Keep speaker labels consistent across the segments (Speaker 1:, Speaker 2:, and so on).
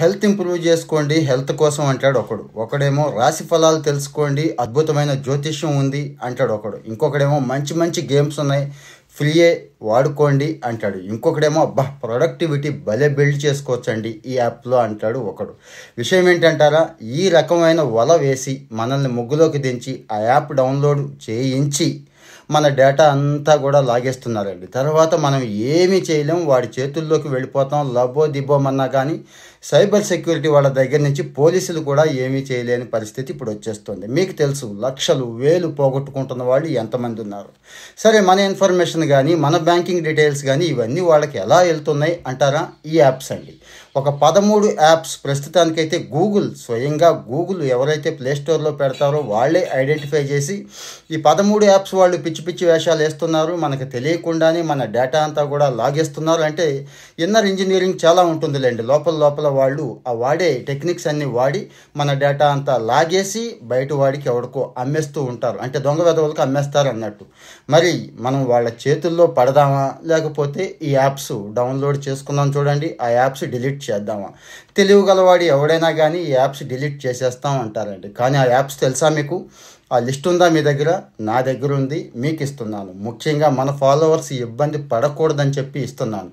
Speaker 1: health improve చేసుకోండి health కోసం అంటాడు ఒకడు ఒకడేమో రాశి ఫలాలు తెలుసుకోండి అద్భుతమైన జ్యోతిష్యం ఉంది అంటాడు ఒకడు ఇంకొకడేమో మంచి మంచి గేమ్స్ ఉన్నాయి ఫ్రీయే వాడుకోండి అంటాడు ఇంకొకడేమో అబ్బా ప్రొడక్టివిటీ భలే బిల్డ్ చేసుకోవచ్చండి ఈ యాప్లో అంటాడు ఒకడు విషయం ఏంటంటారా ఈ రకమైన వల వేసి మనల్ని ముగ్గులోకి దించి ఆ యాప్ డౌన్లోడ్ చేయించి మన డేటా అంతా కూడా లాగేస్తున్నారండి తర్వాత మనం ఏమీ చేయలేం వాడి చేతుల్లోకి వెళ్ళిపోతాం లబో దిబ్బోమన్నా కానీ సైబర్ సెక్యూరిటీ వాళ్ళ దగ్గర నుంచి పోలీసులు కూడా ఏమీ చేయలేని పరిస్థితి ఇప్పుడు వచ్చేస్తుంది మీకు తెలుసు లక్షలు వేలు పోగొట్టుకుంటున్న వాళ్ళు ఎంతమంది ఉన్నారు సరే మన ఇన్ఫర్మేషన్ కానీ మన బ్యాంకింగ్ డీటెయిల్స్ కానీ ఇవన్నీ వాళ్ళకి ఎలా వెళ్తున్నాయి అంటారా ఈ యాప్స్ అండి ఒక పదమూడు యాప్స్ ప్రస్తుతానికైతే గూగుల్ స్వయంగా గూగుల్ ఎవరైతే ప్లేస్టోర్లో పెడతారో వాళ్ళే ఐడెంటిఫై చేసి ఈ పదమూడు యాప్స్ వాళ్ళు పిచ్చి పిచ్చి పిచ్చి వేషాలు వేస్తున్నారు మనకు తెలియకుండానే మన డేటా అంతా కూడా లాగేస్తున్నారు అంటే ఇన్నర్ ఇంజనీరింగ్ చాలా ఉంటుందిలేండి లోపల లోపల వాళ్ళు ఆ వాడే టెక్నిక్స్ అన్నీ వాడి మన డేటా అంతా లాగేసి బయట వాడికి ఎవరికో అమ్మేస్తూ ఉంటారు అంటే దొంగ వెదవులకు అమ్మేస్తారు అన్నట్టు మరి మనం వాళ్ళ చేతుల్లో పడదామా లేకపోతే ఈ యాప్స్ డౌన్లోడ్ చేసుకున్నాం చూడండి ఆ యాప్స్ డిలీట్ చేద్దామా తెలివిగలవాడు ఎవడైనా కానీ ఈ యాప్స్ డిలీట్ చేసేస్తాం అంటారండి కానీ ఆ యాప్స్ తెలుసా మీకు ఆ లిస్ట్ ఉందా మీ దగ్గర నా దగ్గర ఉంది మీకు ఇస్తున్నాను ముఖ్యంగా మన ఫాలోవర్స్ ఇబ్బంది పడకూడదని చెప్పి ఇస్తున్నాను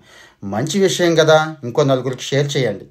Speaker 1: మంచి విషయం కదా ఇంకో నలుగురికి షేర్ చేయండి